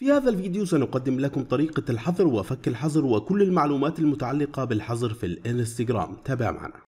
في هذا الفيديو سنقدم لكم طريقة الحظر وفك الحظر وكل المعلومات المتعلقة بالحظر في الانستجرام تابع معنا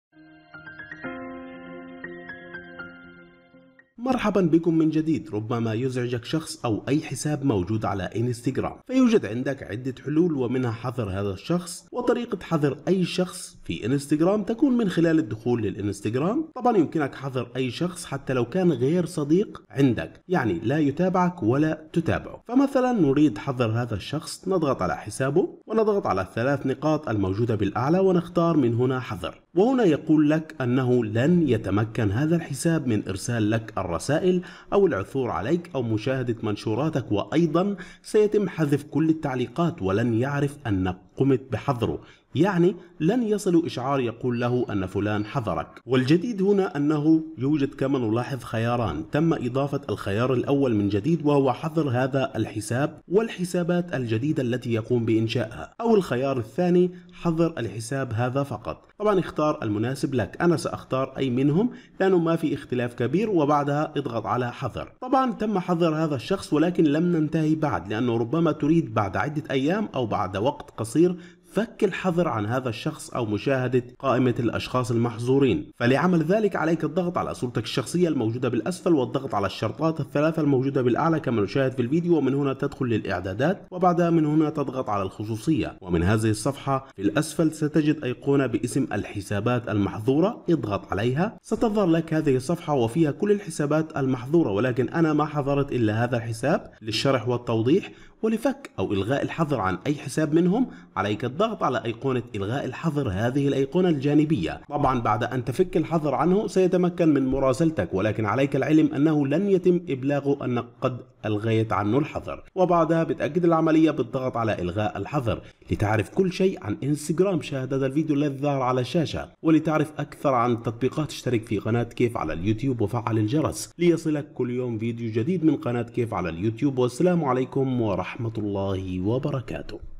مرحبا بكم من جديد ربما يزعجك شخص أو أي حساب موجود على إنستغرام فيوجد عندك عدة حلول ومنها حظر هذا الشخص وطريقة حظر أي شخص في إنستغرام تكون من خلال الدخول للإنستغرام طبعا يمكنك حظر أي شخص حتى لو كان غير صديق عندك يعني لا يتابعك ولا تتابعه فمثلا نريد حظر هذا الشخص نضغط على حسابه ونضغط على الثلاث نقاط الموجودة بالأعلى ونختار من هنا حظر وهنا يقول لك أنه لن يتمكن هذا الحساب من إرسال لك الرقم الرسائل أو العثور عليك أو مشاهدة منشوراتك وأيضا سيتم حذف كل التعليقات ولن يعرف أن قمت بحظره يعني لن يصل إشعار يقول له أن فلان حظرك والجديد هنا أنه يوجد كما نلاحظ خياران تم إضافة الخيار الأول من جديد وهو حظر هذا الحساب والحسابات الجديدة التي يقوم بإنشائها أو الخيار الثاني حظر الحساب هذا فقط طبعا اختار المناسب لك أنا سأختار أي منهم لأنه ما في اختلاف كبير وبعدها اضغط على حظر طبعا تم حظر هذا الشخص ولكن لم ننتهي بعد لأنه ربما تريد بعد عدة أيام أو بعد وقت قصير brasileiro فك الحظر عن هذا الشخص أو مشاهدة قائمة الأشخاص المحظورين فلعمل ذلك عليك الضغط على صورتك الشخصية الموجودة بالأسفل والضغط على الشرطات الثلاثة الموجودة بالأعلى كما نشاهد في الفيديو ومن هنا تدخل للإعدادات وبعدها من هنا تضغط على الخصوصية ومن هذه الصفحة في الأسفل ستجد أيقونة باسم الحسابات المحظورة اضغط عليها ستظهر لك هذه الصفحة وفيها كل الحسابات المحظورة ولكن أنا ما حظرت إلا هذا الحساب للشرح والتوضيح ولفك أو إلغاء الحظر عن أي حساب منهم عليك الضغط بالضغط على أيقونة إلغاء الحظر هذه الأيقونة الجانبية طبعا بعد أن تفك الحظر عنه سيتمكن من مراسلتك ولكن عليك العلم أنه لن يتم إبلاغه أنك قد ألغيت عنه الحظر وبعدها بتأكد العملية بالضغط على إلغاء الحظر لتعرف كل شيء عن انستغرام شاهد هذا الفيديو الذي ظهر على الشاشة ولتعرف أكثر عن التطبيقات اشترك في قناة كيف على اليوتيوب وفعل الجرس ليصلك كل يوم فيديو جديد من قناة كيف على اليوتيوب والسلام عليكم ورحمة الله وبركاته